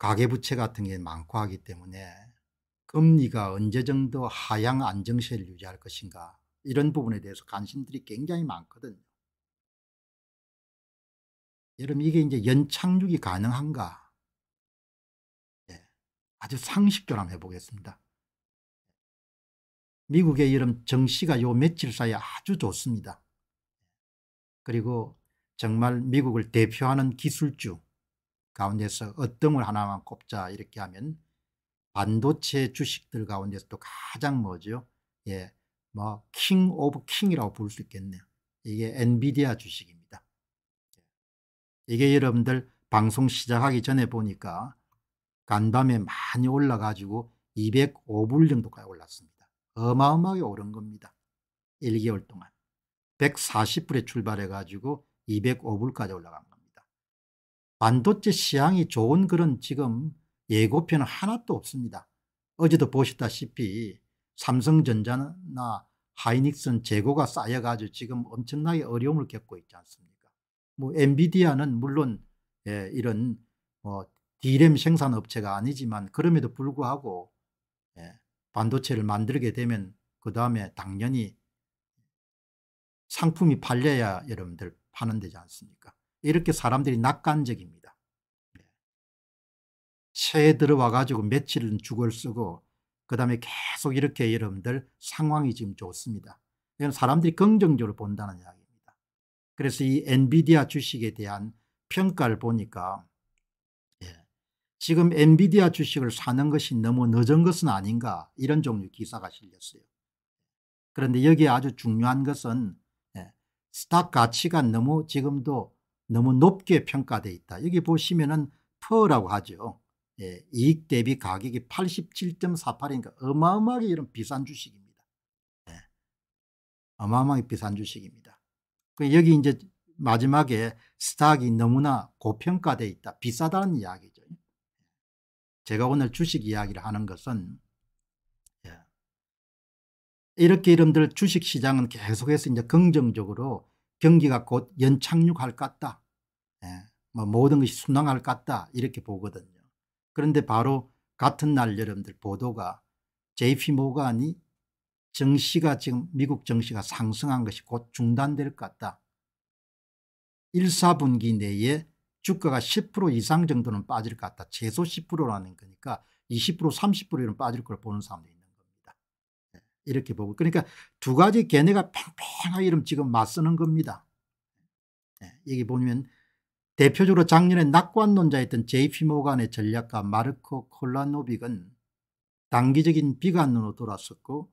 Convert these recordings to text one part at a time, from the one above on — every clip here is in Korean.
가계부채 같은 게 많고 하기 때문에 금리가 언제 정도 하향 안정세를 유지할 것인가 이런 부분에 대해서 관심들이 굉장히 많거든요. 여러분 이게 이제 연착륙이 가능한가 네. 아주 상식적으로 한번 해보겠습니다. 미국의 여름 정시가 요 며칠 사이에 아주 좋습니다. 그리고 정말 미국을 대표하는 기술주 가운데서 어뜸을 하나만 꼽자 이렇게 하면 반도체 주식들 가운데서도 가장 뭐죠? 예, 뭐, 킹 오브 킹이라고 부를 수 있겠네요. 이게 엔비디아 주식입니다. 예. 이게 여러분들 방송 시작하기 전에 보니까 간밤에 많이 올라가지고 205불 정도까지 올랐습니다. 어마어마하게 오른 겁니다. 1개월 동안. 140불에 출발해가지고 205불까지 올라갑니다. 반도체 시향이 좋은 그런 지금 예고편은 하나도 없습니다. 어제도 보셨다시피 삼성전자나 하이닉슨 재고가 쌓여가지고 지금 엄청나게 어려움을 겪고 있지 않습니까? 뭐 엔비디아는 물론 예, 이런 뭐 D램 생산 업체가 아니지만 그럼에도 불구하고 예, 반도체를 만들게 되면 그 다음에 당연히 상품이 팔려야 여러분들 파는 되지 않습니까? 이렇게 사람들이 낙관적입니다. 네. 새에 들어와 가지고 며칠은 죽을 쓰고 그 다음에 계속 이렇게 여러분들 상황이 지금 좋습니다. 이건 사람들이 긍정적으로 본다는 이야기입니다. 그래서 이 엔비디아 주식에 대한 평가를 보니까 예, 지금 엔비디아 주식을 사는 것이 너무 늦은 것은 아닌가 이런 종류 기사가 실렸어요. 그런데 여기에 아주 중요한 것은 예, 스탁 가치가 너무 지금도 너무 높게 평가되어 있다. 여기 보시면은 퍼라고 하죠. 예, 이익 대비 가격이 87.48이니까 어마어마하게 이런 비싼 주식입니다. 예, 어마어마하게 비싼 주식입니다. 그 여기 이제 마지막에 스탁이 너무나 고평가되어 있다. 비싸다는 이야기죠. 제가 오늘 주식 이야기를 하는 것은 예, 이렇게 이름들 주식시장은 계속해서 이제 긍정적으로 경기가 곧 연착륙할 것 같다. 예, 뭐 모든 것이 순항할 것 같다. 이렇게 보거든요. 그런데 바로 같은 날 여러분들 보도가 JP 모간이 정시가 지금 미국 정시가 상승한 것이 곧 중단될 것 같다. 1, 4분기 내에 주가가 10% 이상 정도는 빠질 것 같다. 최소 10%라는 거니까 20% 30%는 빠질 걸 보는 사람들이 이렇게 보고 그러니까 두 가지 견해가 팽팽하게 이름 지금 맞서는 겁니다. 네, 여기 보면 대표적으로 작년에 낙관론자였던 JP 모간의 전략가 마르코 콜라노빅은 단기적인 비관론으로 돌았었고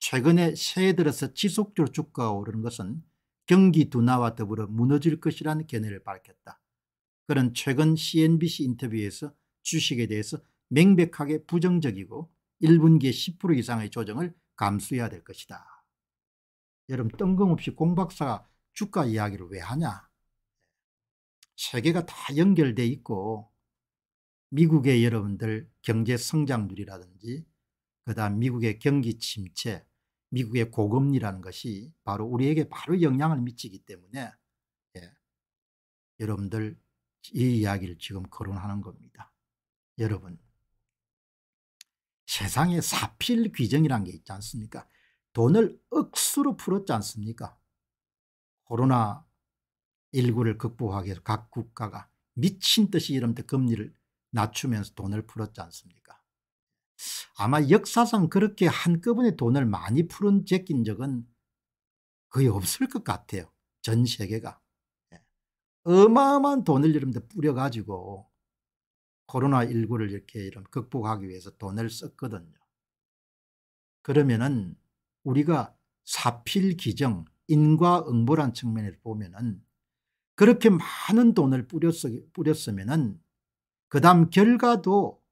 최근에 새해 들어서 지속적으로 주가가 오르는 것은 경기 둔화와 더불어 무너질 것이라는 견해를 밝혔다. 그는 최근 CNBC 인터뷰에서 주식에 대해서 명백하게 부정적이고 1분기에 10% 이상의 조정을 감수해야 될 것이다. 여러분 뜬금없이 공박사가 주가 이야기를 왜 하냐? 세계가 다 연결돼 있고 미국의 여러분들 경제 성장률이라든지 그다음 미국의 경기 침체, 미국의 고금리라는 것이 바로 우리에게 바로 영향을 미치기 때문에 예. 여러분들 이 이야기를 지금 거론하는 겁니다. 여러분 세상에 사필 귀정이란게 있지 않습니까? 돈을 억수로 풀었지 않습니까? 코로나19를 극복하기 위해서 각 국가가 미친 듯이 이런데 금리를 낮추면서 돈을 풀었지 않습니까? 아마 역사상 그렇게 한꺼번에 돈을 많이 풀은 제낀 적은 거의 없을 것 같아요. 전 세계가. 예. 어마어마한 돈을 이런데 뿌려가지고 코로나19를 이렇게 이런 극복하기 위해서 돈을 썼거든요. 그러면은 우리가 사필기정, 인과응보란 측면에서 보면은 그렇게 많은 돈을 뿌렸, 으면은그 다음 결과도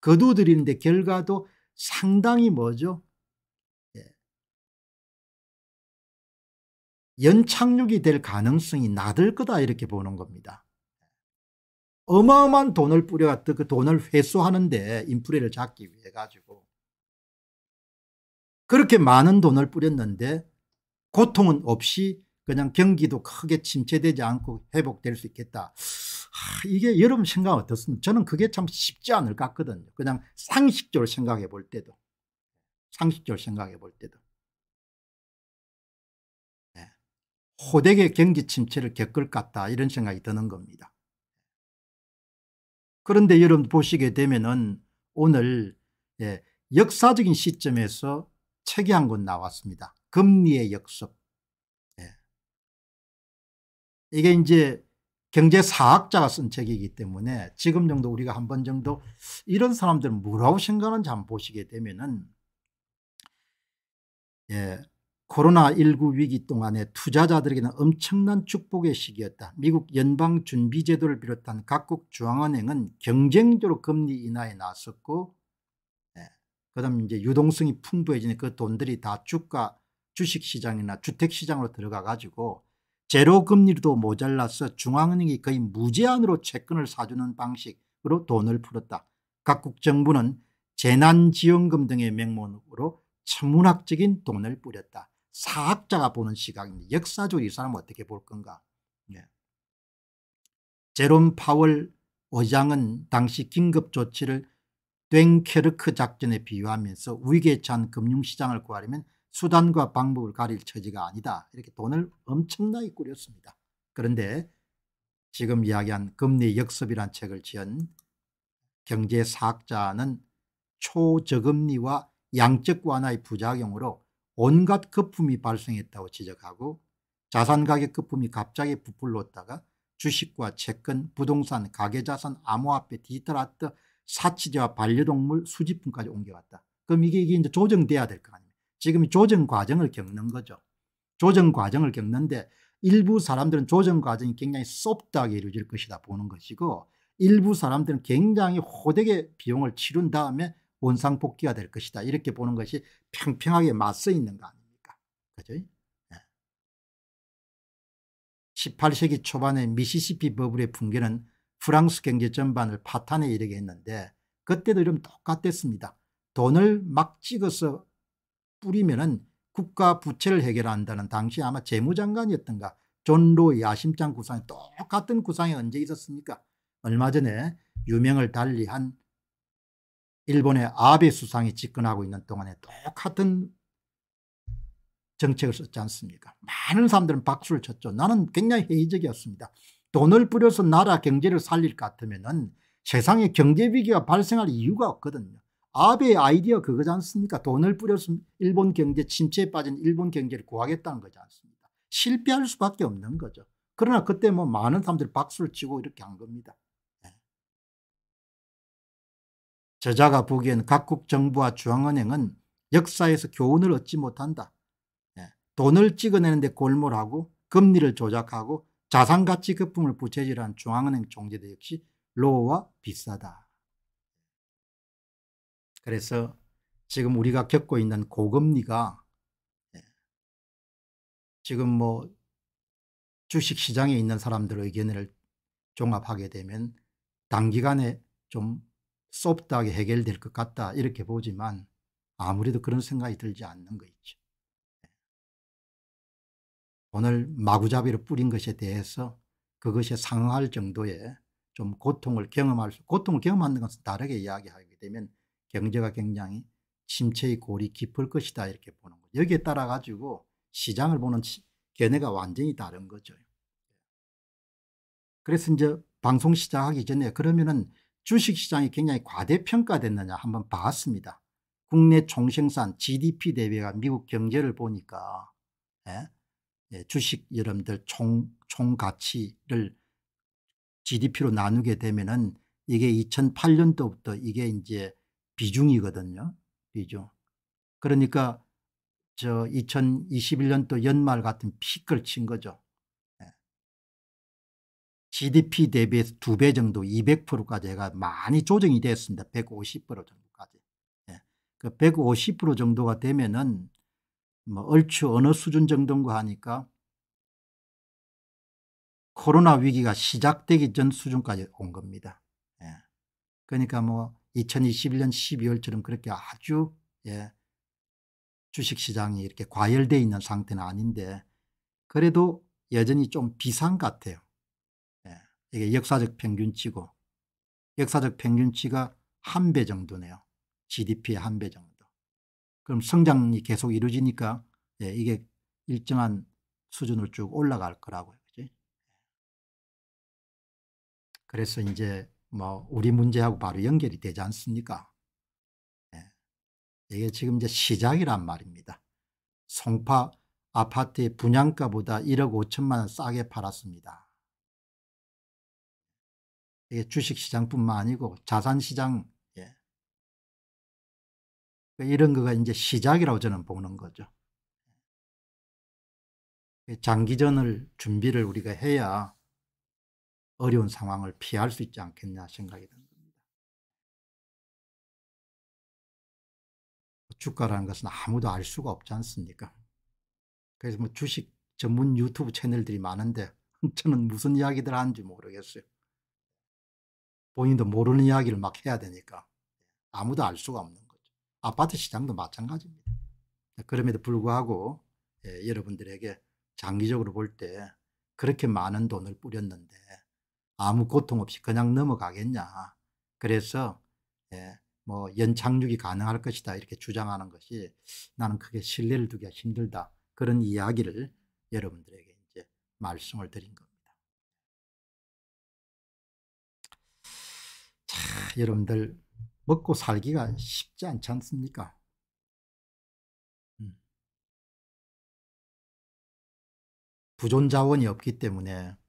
거두들이는데 결과도 상당히 뭐죠? 예. 연착륙이 될 가능성이 낮을 거다 이렇게 보는 겁니다. 어마어마한 돈을 뿌려갔던 그 돈을 회수하는데 인프레를 잡기 위해 가지고 그렇게 많은 돈을 뿌렸는데 고통은 없이 그냥 경기도 크게 침체되지 않고 회복될 수 있겠다. 하, 이게 여러분 생각 어떻습니까? 저는 그게 참 쉽지 않을 것 같거든요. 그냥 상식적으로 생각해 볼 때도. 상식적으로 생각해 볼 때도. 네. 호되게 경기 침체를 겪을 것 같다. 이런 생각이 드는 겁니다. 그런데 여러분 보시게 되면은 오늘 예, 역사적인 시점에서 책이 한 권 나왔습니다. 금리의 역습. 예. 이게 이제 경제사학자가 쓴 책이기 때문에 지금 정도 우리가 한 번 정도 이런 사람들은 뭐라고 생각하는지 한번 보시게 되면은 예, 코로나19 위기 동안에 투자자들에게는 엄청난 축복의 시기였다. 미국 연방준비제도를 비롯한 각국 중앙은행은 경쟁적으로 금리 인하에 나섰고 네. 그다음 이제 유동성이 풍부해지는그 돈들이 다 주가 주식시장이나 주택시장으로 들어가 가지고 제로금리도 모자라서 중앙은행이 거의 무제한으로 채권을 사주는 방식으로 돈을 풀었다. 각국 정부는 재난지원금 등의 명목으로 천문학적인 돈을 뿌렸다. 사학자가 보는 시각입니다. 역사적으로 이 사람을 어떻게 볼 건가. 예. 제롬 파월 의장은 당시 긴급조치를 땡케르크 작전에 비유하면서 위기에 처 금융시장을 구하려면 수단과 방법을 가릴 처지가 아니다. 이렇게 돈을 엄청나게 꾸렸습니다. 그런데 지금 이야기한 금리 역습이란 책을 지은 경제사학자는 초저금리와 양적 완화의 부작용으로 온갖 거품이 발생했다고 지적하고 자산 가격 거품이 갑자기 부풀렀다가 주식과 채권, 부동산, 가계자산, 암호화폐, 디지털 아트, 사치제와 반려동물, 수집품까지 옮겨갔다. 그럼 이게, 이게 이제 조정돼야 될 거 아닙니까? 지금 조정 과정을 겪는 거죠. 조정 과정을 겪는데 일부 사람들은 조정 과정이 굉장히 썩다하게 이루어질 것이다 보는 것이고 일부 사람들은 굉장히 호되게 비용을 치른 다음에 원상 복귀가 될 것이다. 이렇게 보는 것이 평평하게 맞서 있는 거 아닙니까? 그죠? 네. 예. 18세기 초반의 미시시피 버블의 붕괴는 프랑스 경제 전반을 파탄에 이르게 했는데 그때도 이름 똑같았습니다. 돈을 막 찍어서 뿌리면은 국가 부채를 해결한다는 당시 아마 재무장관이었던가 존 로의 야심장 구상이 똑같은 구상이 언제 있었습니까? 얼마 전에 유명을 달리한 일본의 아베 수상이 집권하고 있는 동안에 똑같은 정책을 썼지 않습니까 많은 사람들은 박수를 쳤죠 나는 굉장히 회의적이었습니다 돈을 뿌려서 나라 경제를 살릴 것 같으면 은 세상에 경제 위기가 발생할 이유가 없거든요 아베의 아이디어 그거지 않습니까 돈을 뿌려서 일본 경제 침체에 빠진 일본 경제를 구하겠다는 거지 않습니까 실패할 수밖에 없는 거죠 그러나 그때 뭐 많은 사람들이 박수를 치고 이렇게 한 겁니다 저자가 보기엔 각국 정부와 중앙은행은 역사에서 교훈을 얻지 못한다. 예, 돈을 찍어내는데 골몰하고 금리를 조작하고 자산가치 급등을 부채질한 중앙은행 총재대 역시 로우와 비싸다. 그래서 지금 우리가 겪고 있는 고금리가 예, 지금 뭐 주식시장에 있는 사람들 의 의견을 종합하게 되면 단기간에 좀 소프트하게 해결될 것 같다 이렇게 보지만 아무래도 그런 생각이 들지 않는 거 있죠. 오늘 마구잡이로 뿌린 것에 대해서 그것에 상응할 정도의 좀 고통을 경험할 수, 고통을 경험하는 것은 다르게 이야기하게 되면 경제가 굉장히 침체의 골이 깊을 것이다 이렇게 보는 거죠. 여기에 따라 가지고 시장을 보는 견해가 완전히 다른 거죠. 그래서 이제 방송 시작하기 전에 그러면은 주식시장이 굉장히 과대평가됐느냐 한번 봤습니다. 국내 총생산 GDP 대비가 미국 경제를 보니까 예? 예, 주식 여러분들 총, 총 가치를 GDP로 나누게 되면은 이게 2008년도부터 이게 이제 비중이거든요. 비중. 그러니까 저 2021년도 연말 같은 피크를 친 거죠. GDP 대비해서 두 배 정도 200%까지 해가 많이 조정이 되었습니다. 150% 정도까지. 예. 그150% 정도가 되면은 뭐 얼추 어느 수준 정도인가 하니까 코로나 위기가 시작되기 전 수준까지 온 겁니다. 예. 그러니까 뭐 2021년 12월처럼 그렇게 아주 예. 주식시장이 이렇게 과열되어 있는 상태는 아닌데 그래도 여전히 좀 비상 같아요. 이게 역사적 평균치고 역사적 평균치가 한 배 정도네요. GDP의 한 배 정도. 그럼 성장이 계속 이루어지니까 예, 이게 일정한 수준으로 쭉 올라갈 거라고요. 그지? 그래서 이제 뭐 우리 문제하고 바로 연결이 되지 않습니까? 예. 이게 지금 이제 시작이란 말입니다. 송파 아파트의 분양가보다 1억 5천만 원 싸게 팔았습니다. 주식시장뿐만 아니고 자산시장 예. 그러니까 이런 거가 이제 시작이라고 저는 보는 거죠. 예. 장기전을 준비를 우리가 해야 어려운 상황을 피할 수 있지 않겠냐 생각이 듭니다. 뭐 주가라는 것은 아무도 알 수가 없지 않습니까? 그래서 뭐 주식 전문 유튜브 채널들이 많은데 저는 무슨 이야기들 하는지 모르겠어요. 본인도 모르는 이야기를 막 해야 되니까 아무도 알 수가 없는 거죠. 아파트 시장도 마찬가지입니다. 그럼에도 불구하고 예, 여러분들에게 장기적으로 볼 때 그렇게 많은 돈을 뿌렸는데 아무 고통 없이 그냥 넘어가겠냐. 그래서 예, 뭐 연착륙이 가능할 것이다 이렇게 주장하는 것이 나는 크게 신뢰를 두기가 힘들다. 그런 이야기를 여러분들에게 이제 말씀을 드린 겁니다. 여러분들 먹고 살기가 쉽지 않지 않습니까? 음. 부존 자원이 없기 때문에